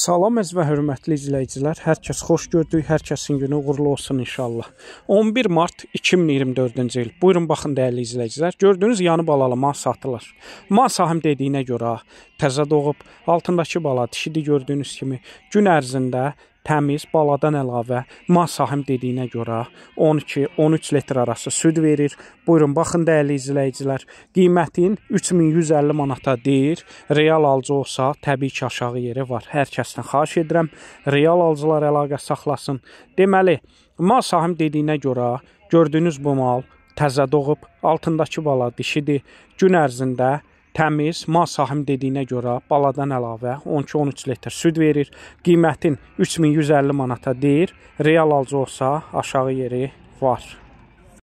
Salam əziz və hörmətli izləyicilər. Hər kəs xoş gördük. Hər kəsin günü uğurlu olsun inşallah. 11 mart 2024-cü il. Buyurun baxın dəyərli izləyicilər. Gördüyünüz yanı balalı mas ah, satılır. Mas sahim dediyinə görə ah, təzə doğub altındakı bala dişidir gördüyünüz kimi. Gün ərzində təmiz baladan əlavə masahım dediyinə görə 12-13 litr arası süd verir. Buyurun baxın dəyərli izləyicilər, qiymətin 3150 manata deyir. Real alıcı olsa təbii ki aşağı yeri var. Hər kəsdən xahiş edirəm, real alıcılar əlaqə saxlasın. Deməli, masahım dediyinə görə gördüyünüz bu mal təzə doğub, altındakı bala dişidir. Gün ərzində təmiz mal sahim dediyinə görə baladan əlavə 12-13 litr süd verir. Qiymətin 3150 manata deyir. Real alıcı olsa aşağı yeri var.